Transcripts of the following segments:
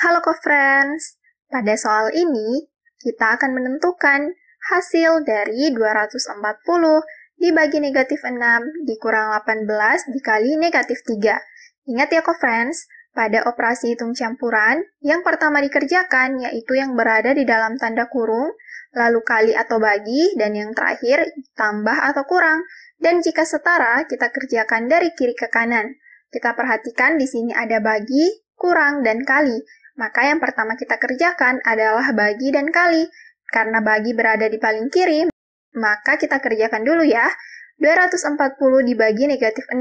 Halo co-friends, pada soal ini kita akan menentukan hasil dari 240 dibagi negatif 6 dikurang 18 dikali negatif 3. Ingat ya co-friends, pada operasi hitung campuran, yang pertama dikerjakan yaitu yang berada di dalam tanda kurung, lalu kali atau bagi, dan yang terakhir tambah atau kurang. Dan jika setara, kita kerjakan dari kiri ke kanan. Kita perhatikan di sini ada bagi, kurang, dan kali. Maka yang pertama kita kerjakan adalah bagi dan kali. Karena bagi berada di paling kiri, maka kita kerjakan dulu ya. 240 dibagi negatif 6.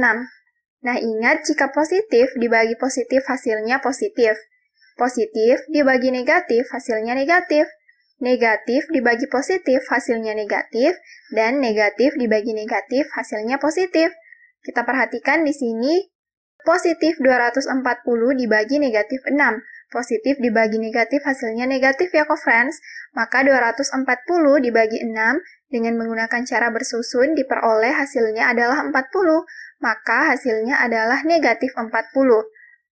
Nah ingat jika positif dibagi positif hasilnya positif. Positif dibagi negatif hasilnya negatif. Negatif dibagi positif hasilnya negatif. Dan negatif dibagi negatif hasilnya positif. Kita perhatikan di sini positif 240 dibagi negatif 6. Positif dibagi negatif hasilnya negatif ya kok friends. Maka 240 dibagi 6 dengan menggunakan cara bersusun diperoleh hasilnya adalah 40. Maka hasilnya adalah negatif 40.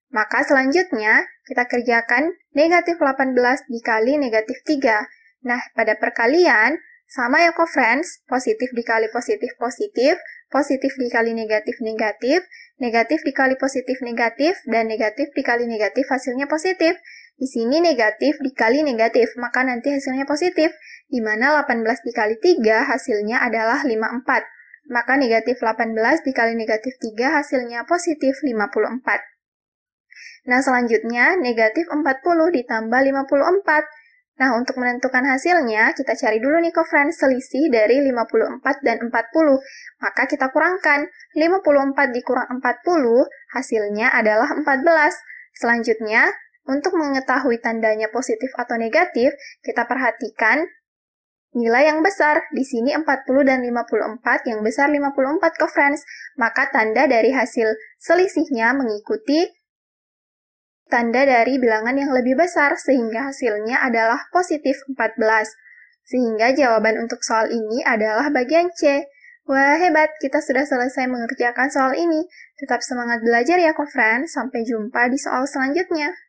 Maka selanjutnya kita kerjakan negatif 18 dikali negatif 3. Nah, pada perkalian sama ya kok friends, positif dikali positif positif, positif dikali negatif negatif, negatif dikali positif negatif, dan negatif dikali negatif hasilnya positif. Di sini negatif dikali negatif, maka nanti hasilnya positif, di mana 18 dikali 3 hasilnya adalah 54. Maka negatif 18 dikali negatif 3 hasilnya positif 54. Nah, selanjutnya negatif 40 ditambah 54. Nah, untuk menentukan hasilnya, kita cari dulu nih ke selisih dari 54 dan 40. Maka kita kurangkan. 54 dikurang 40, hasilnya adalah 14. Selanjutnya, untuk mengetahui tandanya positif atau negatif, kita perhatikan nilai yang besar. Di sini 40 dan 54, yang besar 54 kofrens Maka tanda dari hasil selisihnya mengikuti tanda dari bilangan yang lebih besar sehingga hasilnya adalah positif 14. Sehingga jawaban untuk soal ini adalah bagian C. Wah hebat, kita sudah selesai mengerjakan soal ini. Tetap semangat belajar ya, Kofran. Sampai jumpa di soal selanjutnya.